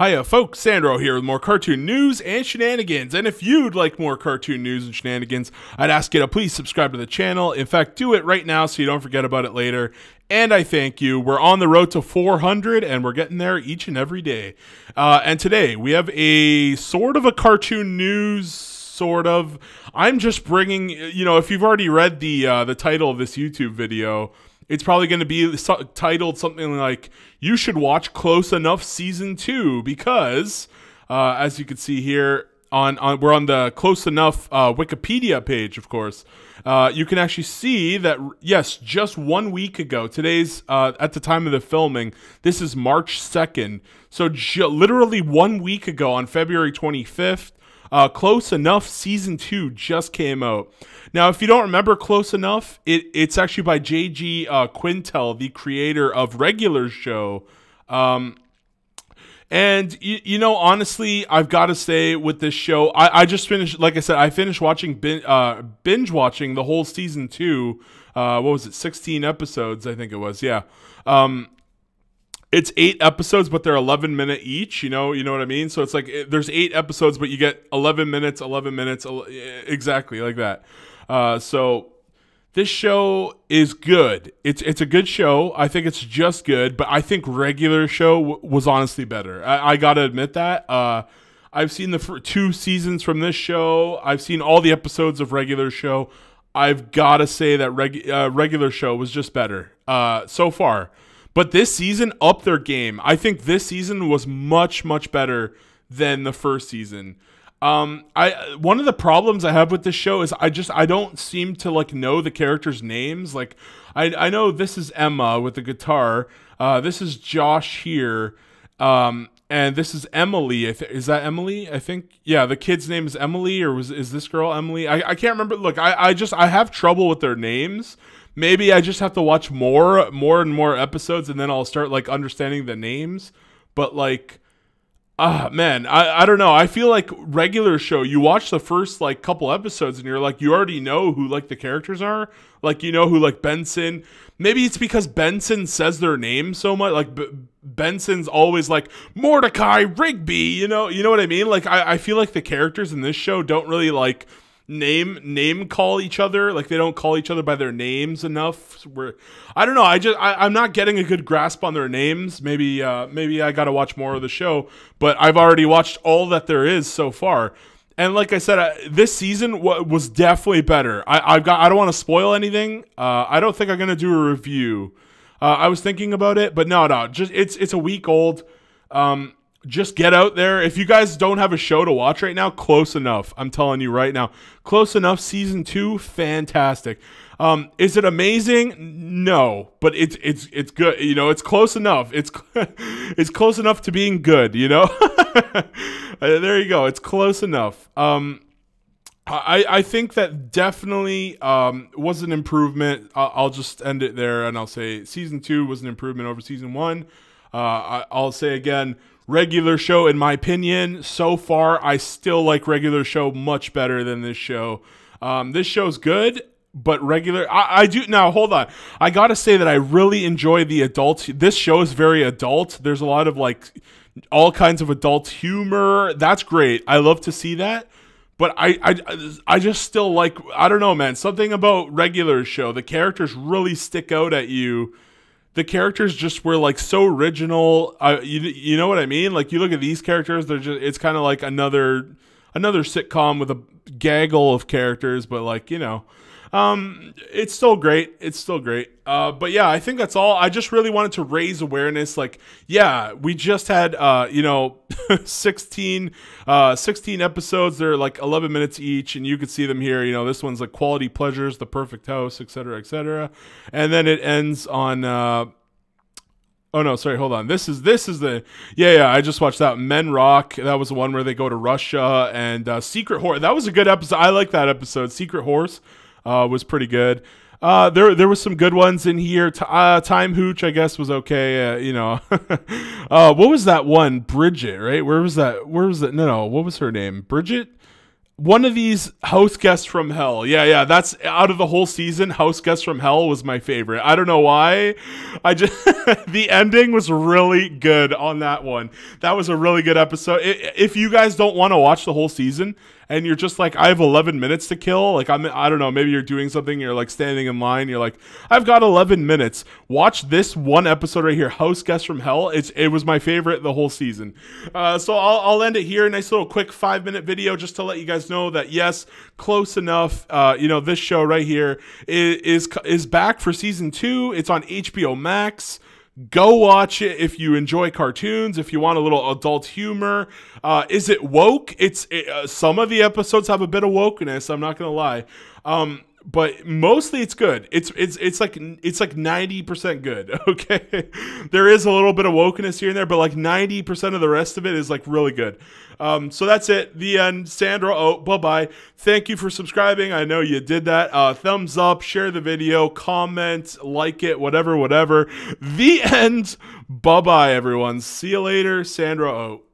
Hiya folks, Sandro here with more cartoon news and shenanigans. And if you'd like more cartoon news and shenanigans, I'd ask you to please subscribe to the channel. In fact, do it right now so you don't forget about it later. And I thank you. We're on the road to 400 and we're getting there each and every day. Uh, and today we have a sort of a cartoon news sort of. I'm just bringing, you know, if you've already read the uh, the title of this YouTube video, it's probably going to be titled something like "You should watch Close Enough Season 2 because, uh, as you can see here, on, on we're on the Close Enough uh, Wikipedia page, of course. Uh, you can actually see that yes, just one week ago, today's uh, at the time of the filming. This is March second, so literally one week ago on February twenty fifth. Uh, Close Enough Season 2 just came out. Now, if you don't remember Close Enough, it, it's actually by J.G. Uh, Quintel, the creator of Regular Show. Um, and, you, you, know, honestly, I've got to say with this show, I, I just finished, like I said, I finished watching, bin, uh, binge watching the whole Season 2. Uh, what was it, 16 episodes, I think it was, yeah. Um, it's eight episodes, but they're 11 minute each. You know, you know what I mean. So it's like it, eh, there's eight episodes, but you get 11 minutes, 11 minutes, eh, exactly like that. Uh, so this show is good. It's it's a good show. I think it's just good, but I think regular show was honestly better. I, I gotta admit that. Uh, I've seen the two seasons from this show. I've seen all the episodes of regular show. I've gotta say that reg- uh, regular show was just better uh, so far. But this season upped their game. I think this season was much much better than the first season. Um, I one of the problems I have with this show is I just I don't seem to like know the characters' names. Like I I know this is Emma with the guitar. Uh, this is Josh here. Um, and this is Emily. is that Emily? I think yeah. The kid's name is Emily, or was is this girl Emily? I, I can't remember. Look, I I just I have trouble with their names maybe I just have to watch more, more and more episodes, and then I'll start like understanding the names. But like, ah, uh, man, I I don't know. I feel like regular show. You watch the first like couple episodes, and you're like, you already know who like the characters are. Like you know who like Benson. Maybe it's because Benson says their name so much. Like B Benson's always like Mordecai Rigby. You know, you know what I mean. Like I I feel like the characters in this show don't really like name name call each other like they don't call each other by their names enough where i don't know i just I, am not getting a good grasp on their names maybe uh maybe i gotta watch more of the show but i've already watched all that there is so far and like i said this season w- was definitely better I, i've got i don't want to spoil anything uh i don't think i'm gonna do a review uh, i was thinking about it but no no just it's it's a week old um just get out there. If you guys don't have a show to watch right now, close enough. I'm telling you right now, close enough. Season two, fantastic. Um, is it amazing? No, but it's it's it's good. You know, it's close enough. It's it's close enough to being good. You know, uh, there you go. It's close enough. Um, I, I think that definitely um, was an improvement. I'll, I'll just end it there and I'll say season two was an improvement over season one. Uh, I'll say again, regular show, in my opinion, so far, I still like regular show much better than this show. Um, this show's good, but regular. I, I, do now. Hold on. I gotta say that I really enjoy the adult. This show is very adult. There's a lot of like all kinds of adult humor. That's great. I love to see that. But I, I, I just still like I don't know, man. Something about regular show. The characters really stick out at you the characters just were like so original. Uh, you, you know what I mean? Like you look at these characters, they're just it's kind of like another another sitcom with a gaggle of characters, but like you know, um, it's still great. It's still great. Uh, but yeah, I think that's all. I just really wanted to raise awareness. Like, yeah, we just had, uh, you know, 16, uh, 16 episodes. They're like 11 minutes each and you could see them here. You know, this one's like quality pleasures, the perfect house, etc., etc. And then it ends on, uh, Oh no, sorry, hold on. This is this is the yeah yeah. I just watched that Men Rock. That was the one where they go to Russia and uh, Secret Horse. That was a good episode. I like that episode, Secret Horse uh, was pretty good. Uh, there there was some good ones in here. T- uh, Time Hooch, I guess, was okay. Uh, you know, uh, what was that one? Bridget, right? Where was that? Where was that? No, no. What was her name? Bridget. One of these house guests from hell. Yeah, yeah. That's out of the whole season. House guests from hell was my favorite. I don't know why. I just the ending was really good on that one. That was a really good episode. If you guys don't want to watch the whole season, and you're just like, I have 11 minutes to kill. Like, I'm, I don't know, maybe you're doing something, you're like standing in line, you're like, I've got 11 minutes. Watch this one episode right here, House Guest from Hell. It's, it was my favorite the whole season. Uh, so I'll, I'll end it here. Nice little quick five minute video just to let you guys know that, yes, close enough. Uh, you know, this show right here is, is, is back for season two. It's on HBO Max. Go watch it if you enjoy cartoons, if you want a little adult humor. Uh, is it woke? It's it, uh, some of the episodes have a bit of wokeness. I'm not gonna lie. Um, but mostly it's good. It's it's it's like it's like ninety percent good. Okay, there is a little bit of wokeness here and there, but like ninety percent of the rest of it is like really good. Um, so that's it. The end. Sandra. Oh, bye bye. Thank you for subscribing. I know you did that. Uh, thumbs up. Share the video. Comment. Like it. Whatever. Whatever. The end. Bye bye, everyone. See you later, Sandra. Oh.